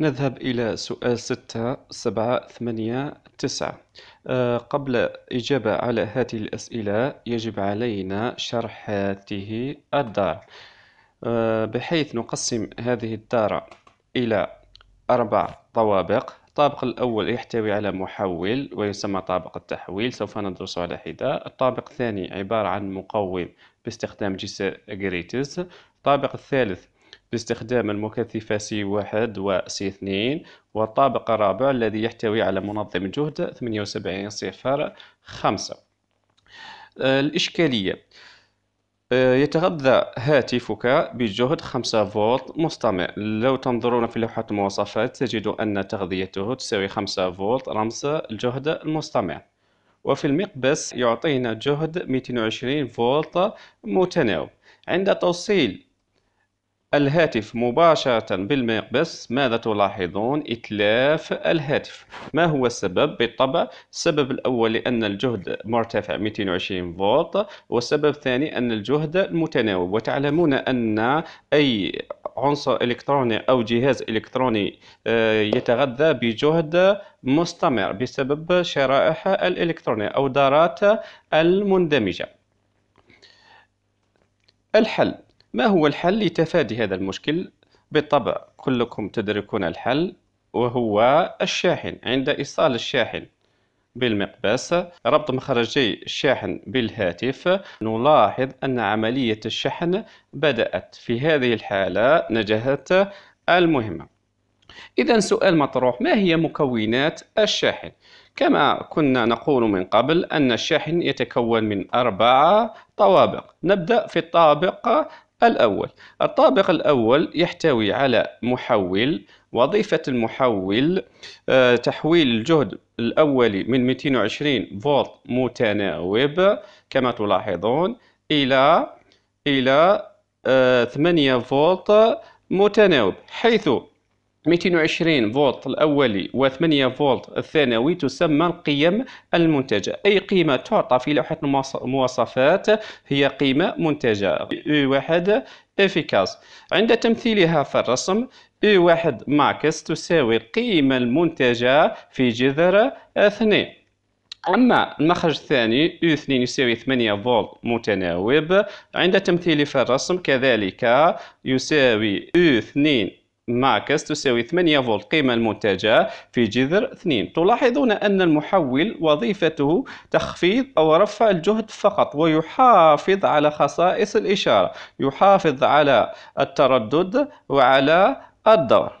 نذهب إلى سؤال ستة سبعة ثمانية تسعة آه، قبل إجابة على هذه الأسئلة يجب علينا شرح هذه الدار آه، بحيث نقسم هذه الدار إلى أربع طوابق الطابق الأول يحتوي على محول ويسمى طابق التحويل سوف ندرسه على حدة الطابق الثاني عبارة عن مقوم باستخدام جسر جريتز الطابق الثالث باستخدام المكثف C1 و C2 والطابق الرابع الذي يحتوي على منظم جهد 78 صفر 5 الإشكالية آه، يتغذى هاتفك بجهد 5 فولت مستمر لو تنظرون في لوحة المواصفات تجد أن تغذيته تساوي 5 فولت رمز الجهد المستمر وفي المقبس يعطينا جهد 220 فولت متناوب عند توصيل الهاتف مباشرة بالمقبس ماذا تلاحظون إتلاف الهاتف ما هو السبب بالطبع السبب الأول لأن الجهد مرتفع 220 فولت والسبب الثاني أن الجهد متناوب وتعلمون أن أي عنصر إلكتروني أو جهاز إلكتروني آه، يتغذى بجهد مستمر بسبب شرائح الإلكترونية أو دارات المندمجة الحل ما هو الحل لتفادي هذا المشكل؟ بالطبع كلكم تدركون الحل وهو الشاحن عند إيصال الشاحن بالمقباس ربط مخرجي الشاحن بالهاتف نلاحظ أن عملية الشحن بدأت في هذه الحالة نجحت المهمة إذا سؤال مطروح ما هي مكونات الشاحن؟ كما كنا نقول من قبل أن الشاحن يتكون من أربع طوابق نبدأ في الطابق الأول الطابق الأول يحتوي على محول وظيفة المحول آه، تحويل الجهد الأولي من 220 فولت متناوب كما تلاحظون إلى إلى 8 آه، فولت متناوب حيث 220 فولت الأولي و8 فولت الثانوي تسمى القيم المنتجة أي قيمة تعطى في لوحة المواصفات هي قيمة منتجة E1 إفيكاس عند تمثيلها في الرسم u 1 ماكس تساوي القيمة المنتجة في جذر 2 أما المخرج الثاني U2 يساوي 8 فولت متناوب عند تمثيله في الرسم كذلك يساوي U2 معكس تساوي 8 فولت قيمة المنتجة في جذر 2 تلاحظون أن المحول وظيفته تخفيض أو رفع الجهد فقط ويحافظ على خصائص الإشارة يحافظ على التردد وعلى الدور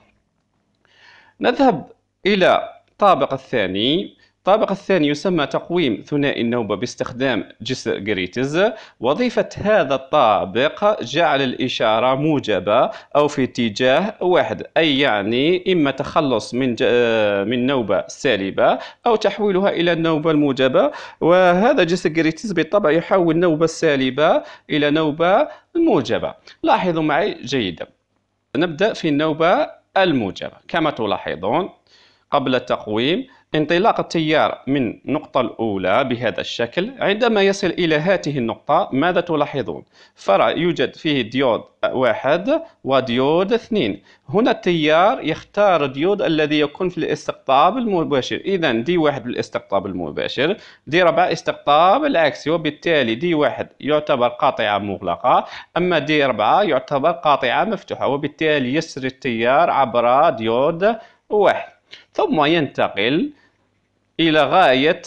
نذهب إلى الطابق الثاني الطابق الثاني يسمى تقويم ثنائي النوبة باستخدام جسر جريتز وظيفة هذا الطابق جعل الإشارة موجبة أو في اتجاه واحد أي يعني إما تخلص من آه، من نوبة سالبة أو تحويلها إلى النوبة الموجبة وهذا جسر جريتز بالطبع يحول نوبة سالبة إلى نوبة موجبة لاحظوا معي جيدا نبدأ في النوبة الموجبة كما تلاحظون قبل التقويم انطلاق التيار من النقطة الأولى بهذا الشكل عندما يصل إلى هذه النقطة ماذا تلاحظون؟ فرع يوجد فيه ديود واحد وديود اثنين هنا التيار يختار الديود الذي يكون في الاستقطاب المباشر إذا دي واحد بالاستقطاب المباشر دي ربعة استقطاب العكسي وبالتالي دي واحد يعتبر قاطعة مغلقة أما دي ربعة يعتبر قاطعة مفتوحة وبالتالي يسري التيار عبر ديود واحد ثم ينتقل إلى غاية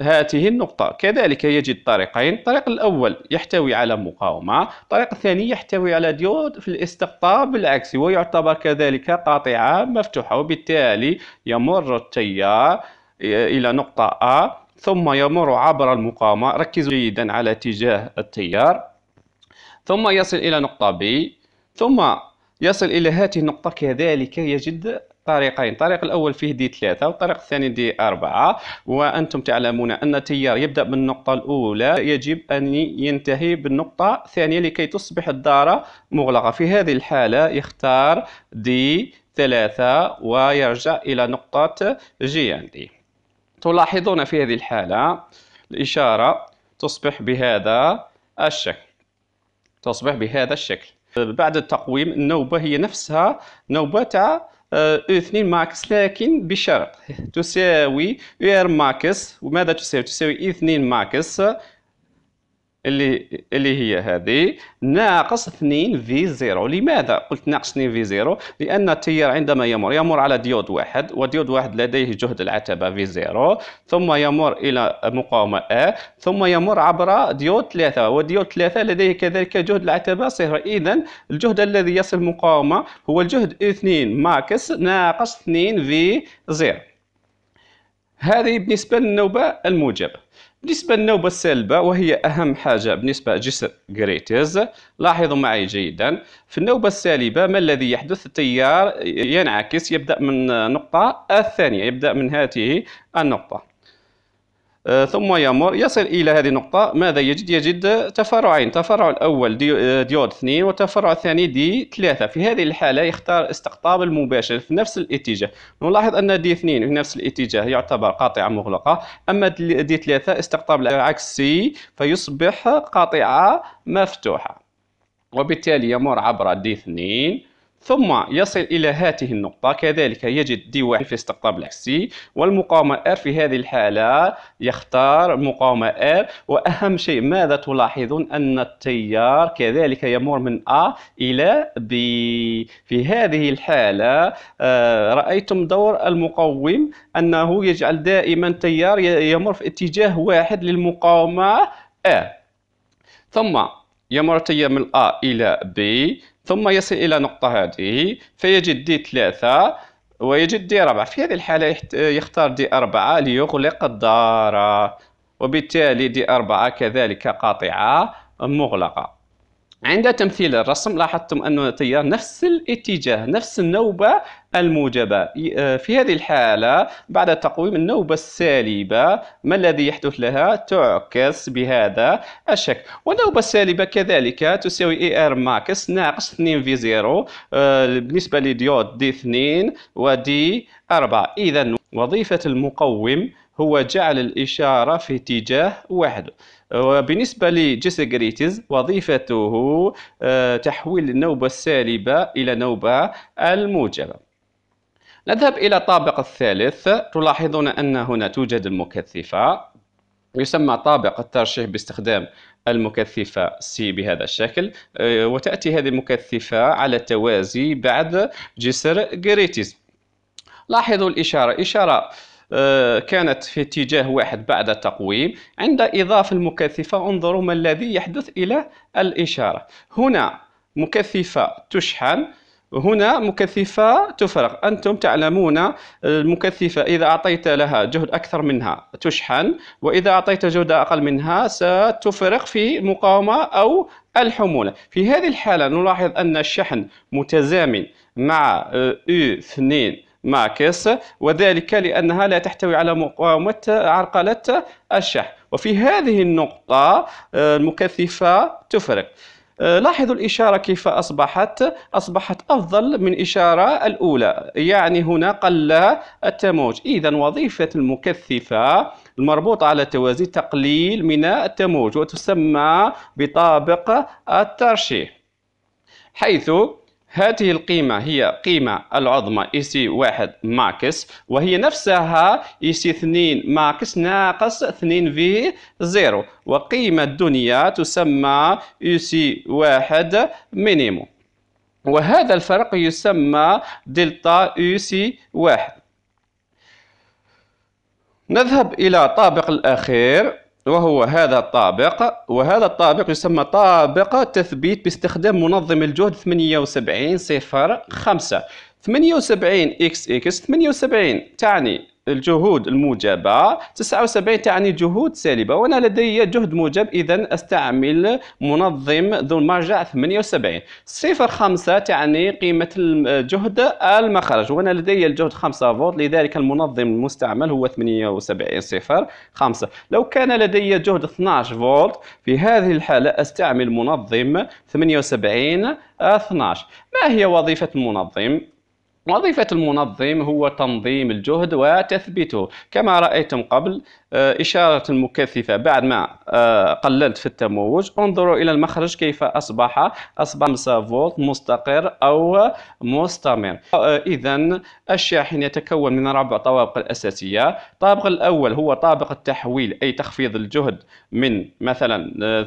هذه النقطة كذلك يجد طريقين الطريق الأول يحتوي على مقاومة الطريق الثاني يحتوي على ديود في الاستقطاب العكسي ويعتبر كذلك قاطعة مفتوحة وبالتالي يمر التيار إلى نقطة A ثم يمر عبر المقاومة ركزوا جيدا على اتجاه التيار ثم يصل إلى نقطة B ثم يصل إلى هذه النقطة كذلك يجد طريقين الطريق الاول فيه دي ثلاثه والطريق الثاني دي اربعه وانتم تعلمون ان التيار يبدا بالنقطه الاولى يجب ان ينتهي بالنقطه الثانيه لكي تصبح الداره مغلقه في هذه الحاله يختار دي ثلاثه ويرجع الى نقطه جي عندي دي تلاحظون في هذه الحاله الاشاره تصبح بهذا الشكل تصبح بهذا الشكل بعد التقويم النوبه هي نفسها نوبه او اثنين ماكس لكن بشرط تساوي او ار ماكس وماذا تساوي؟ تساوي اثنين ماكس اللي اللي هي هذه ناقص 2 في 0 لماذا قلت ناقص 2 في 0 لان التيار عندما يمر يمر على ديود واحد وديود واحد لديه جهد العتبه في 0 ثم يمر الى مقاومه ا ثم يمر عبر ديود 3 وديود 3 لديه كذلك جهد العتبه صفر اذا الجهد الذي يصل المقاومه هو الجهد 2 ماكس ناقص 2 في 0 هذه بالنسبه للنوبه الموجبه بالنسبة للنوبة السالبة وهي أهم حاجة بالنسبة لجسر جريتيز لاحظوا معي جيدا في النوبة السالبة ما الذي يحدث التيار ينعكس يبدأ من نقطة الثانية يبدأ من هذه النقطة آه، ثم يمر يصل إلى هذه النقطة ماذا يجد؟ يجد تفرعين تفرع الأول دي آه، ديود 2 وتفرع الثاني دي 3 في هذه الحالة يختار استقطاب المباشر في نفس الاتجاه نلاحظ أن دي 2 في نفس الاتجاه يعتبر قاطعة مغلقة أما دي 3 استقطاب العكسي فيصبح قاطعة مفتوحة وبالتالي يمر عبر دي 2 ثم يصل إلى هاته النقطة كذلك يجد دي واحد في استقطاب العكسي والمقاومة R في هذه الحالة يختار مقاومة R وأهم شيء ماذا تلاحظون أن التيار كذلك يمر من A إلى B في هذه الحالة آه، رأيتم دور المقوم أنه يجعل دائما تيار يمر في اتجاه واحد للمقاومة R ثم يمر من أ إلى ب ثم يصل إلى نقطة هذه فيجد دي ثلاثة ويجد دي ربع في هذه الحالة يختار دي أربعة ليغلق الدارة وبالتالي دي أربعة كذلك قاطعة مغلقة عند تمثيل الرسم لاحظتم أن التيار نفس الاتجاه نفس النوبة الموجبة آه، في هذه الحالة بعد تقويم النوبة السالبة ما الذي يحدث لها تعكس بهذا الشكل والنوبة السالبة كذلك تساوي AR ماكس ناقص 2 في 0 آه، بالنسبة لديود دي 2 ودي 4 إذا وظيفة المقوم هو جعل الإشارة في اتجاه واحد وبالنسبة لجيسجريتيز وظيفته آه، تحويل النوبة السالبة إلى نوبة الموجبة نذهب إلى الطابق الثالث تلاحظون أن هنا توجد المكثفة يسمى طابق الترشيح باستخدام المكثفة سي بهذا الشكل آه، وتأتي هذه المكثفة على التوازي بعد جسر جريتيز لاحظوا الإشارة إشارة آه، كانت في اتجاه واحد بعد التقويم عند إضافة المكثفة انظروا ما الذي يحدث إلى الإشارة هنا مكثفة تشحن هنا مكثفة تفرغ أنتم تعلمون آه، المكثفة إذا أعطيت لها جهد أكثر منها تشحن وإذا أعطيت جهد أقل منها ستفرغ في مقاومة أو الحمولة في هذه الحالة نلاحظ أن الشحن متزامن مع U2 آه، معكس وذلك لأنها لا تحتوي على مقاومة عرقلة الشح وفي هذه النقطة آه، المكثفة تفرق آه، لاحظوا الإشارة كيف أصبحت أصبحت أفضل من إشارة الأولى يعني هنا قل التموج إذا وظيفة المكثفة المربوطة على توازي تقليل من التموج وتسمى بطابق الترشيح حيث هذه القيمة هي قيمة العظمى إي e سي واحد ماكس وهي نفسها إي e سي اثنين ماكس ناقص اثنين في زيرو وقيمة الدنيا تسمى إي e سي واحد مينيمو وهذا الفرق يسمى دلتا إي سي واحد نذهب إلى الطابق الأخير وهو هذا الطابق وهذا الطابق يسمى طابق تثبيت باستخدام منظم الجهد 78 صفر 5 78 اكس اكس 78 تعني الجهود الموجبة 79 تعني جهود سالبة وأنا لدي جهد موجب إذا أستعمل منظم ذو المرجع 78 صفر خمسة تعني قيمة الجهد المخرج وأنا لدي الجهد 5 فولت لذلك المنظم المستعمل هو 78 صفر خمسة لو كان لدي جهد 12 فولت في هذه الحالة أستعمل منظم 78 12 ما هي وظيفة المنظم؟ وظيفة المنظم هو تنظيم الجهد وتثبيته كما رأيتم قبل آه، إشارة مكثفة بعد ما آه، قللت في التموج انظروا إلى المخرج كيف أصبح أصبح 5 فولت مستقر أو مستمر آه، إذا الشاحن يتكون من أربع طوابق الأساسية الطابق الأول هو طابق التحويل أي تخفيض الجهد من مثلا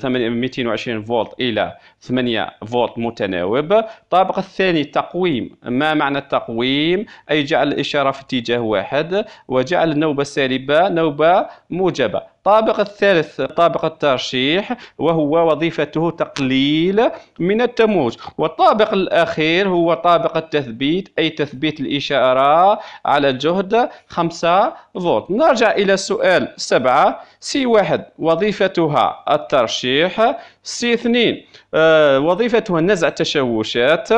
220 فولت إلى 8 فولت متناوب الطابق الثاني تقويم ما معنى التقويم أي جعل الإشارة في اتجاه واحد وجعل النوبة السالبة نوبة موجبة الطابق الثالث طابق الترشيح وهو وظيفته تقليل من التموج والطابق الأخير هو طابق التثبيت أي تثبيت الإشارة على الجهد 5 فولت نرجع إلى السؤال 7 سي 1 وظيفتها الترشيح سي 2 آه، وظيفتها نزع التشوشات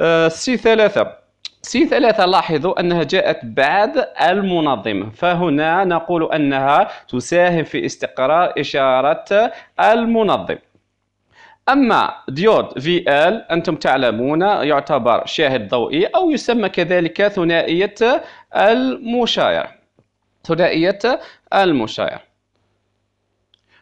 آه، سي 3 سي ثلاثة لاحظوا أنها جاءت بعد المنظم فهنا نقول أنها تساهم في استقرار إشارة المنظم أما ديود في ال أنتم تعلمون يعتبر شاهد ضوئي أو يسمى كذلك ثنائية المشاير ثنائية المشاير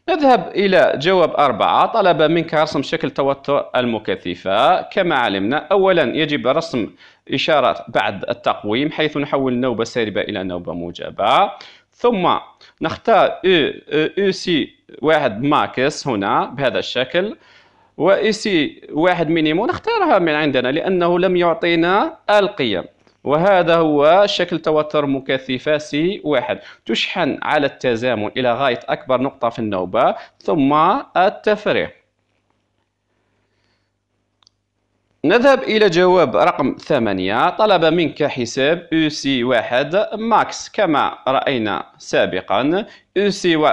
نذهب إلى جواب أربعة طلب منك رسم شكل توتر المكثفة كما علمنا أولا يجب رسم إشارة بعد التقويم حيث نحول نوبة سالبة إلى نوبة موجبة ثم نختار أو, أو سي واحد ماكس هنا بهذا الشكل وإي سي واحد مينيمو نختارها من عندنا لأنه لم يعطينا القيم وهذا هو شكل توتر مكثفة سي واحد تشحن على التزامن إلى غاية أكبر نقطة في النوبة ثم التفريغ نذهب إلى جواب رقم ثمانية طلب منك حساب أو سي واحد ماكس كما رأينا سابقا سي و...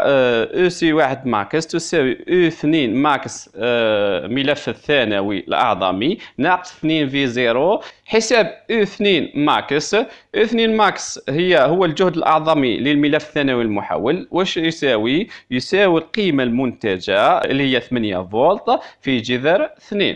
سي آه، واحد ماكس تساوي أو اثنين ماكس آه، ملف الثانوي الأعظمي ناقص اثنين في زيرو حساب أو اثنين ماكس أو اثنين ماكس هي هو الجهد الأعظمي للملف الثانوي المحول واش يساوي يساوي القيمة المنتجة اللي هي ثمانية فولت في جذر اثنين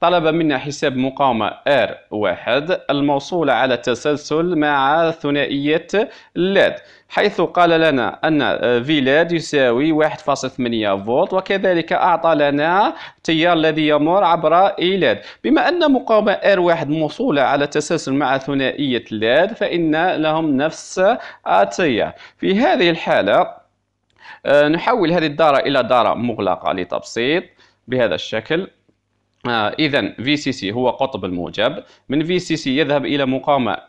طلب منا حساب مقاومة R1 الموصولة على تسلسل مع ثنائية LED حيث قال لنا أن في يساوي 1.8 فولت وكذلك أعطى لنا التيار الذي يمر عبر إي بما أن مقاومة R1 موصولة على تسلسل مع ثنائية LED فإن لهم نفس التيار في هذه الحالة آه، نحول هذه الدارة إلى دارة مغلقة لتبسيط بهذا الشكل آه إذا في سي سي هو قطب الموجب من في سي سي يذهب إلى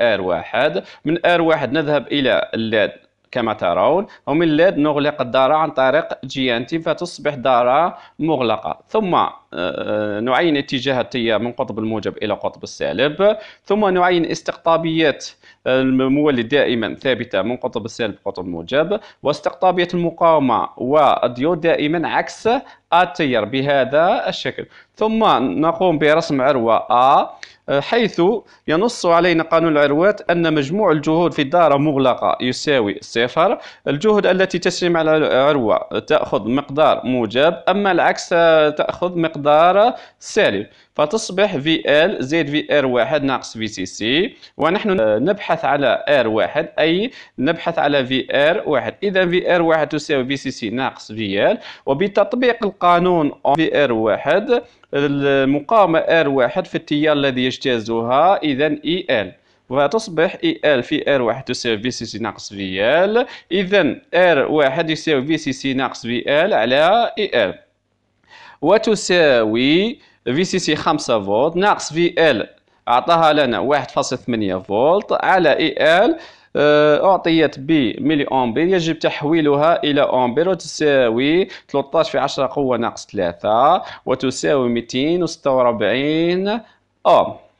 ار واحد من ار واحد نذهب إلى اللاد كما ترون ومن اللاد نغلق الدارة عن طريق جي ان تي فتصبح دارة مغلقة ثم آه، آه، نعين اتجاه التيار من قطب الموجب إلى قطب السالب ثم نعين استقطابيات الموالي دائما ثابته منقطب السالب قطب موجب واستقطابيه المقاومه والديود دائما عكس التيار بهذا الشكل ثم نقوم برسم عروه ا حيث ينص علينا قانون العروات أن مجموع الجهود في الدائره مغلقة يساوي صفر الجهد التي تسلم على العروة تأخذ مقدار موجب أما العكس تأخذ مقدار سالب فتصبح في ال زائد في ار واحد ناقص في سي سي ونحن نبحث على ار واحد أي نبحث على في ار واحد إذا في ار واحد تساوي في سي سي ناقص في ال وبتطبيق القانون في ار واحد المقاومة ار واحد في التيار الذي يجتازها إذا اي e ال وتصبح اي e ال في ار واحد تساوي في سي سي ناقص في ال اذا ار واحد يساوي في سي سي ناقص في ال على اي e ال وتساوي في سي سي 5 فولت ناقص في ال اعطاها لنا 1.8 فولت على اي e ال آه، اعطيت بملي امبير يجب تحويلها الى امبير وتساوي 13 في 10 قوه ناقص 3 وتساوي 246 اوم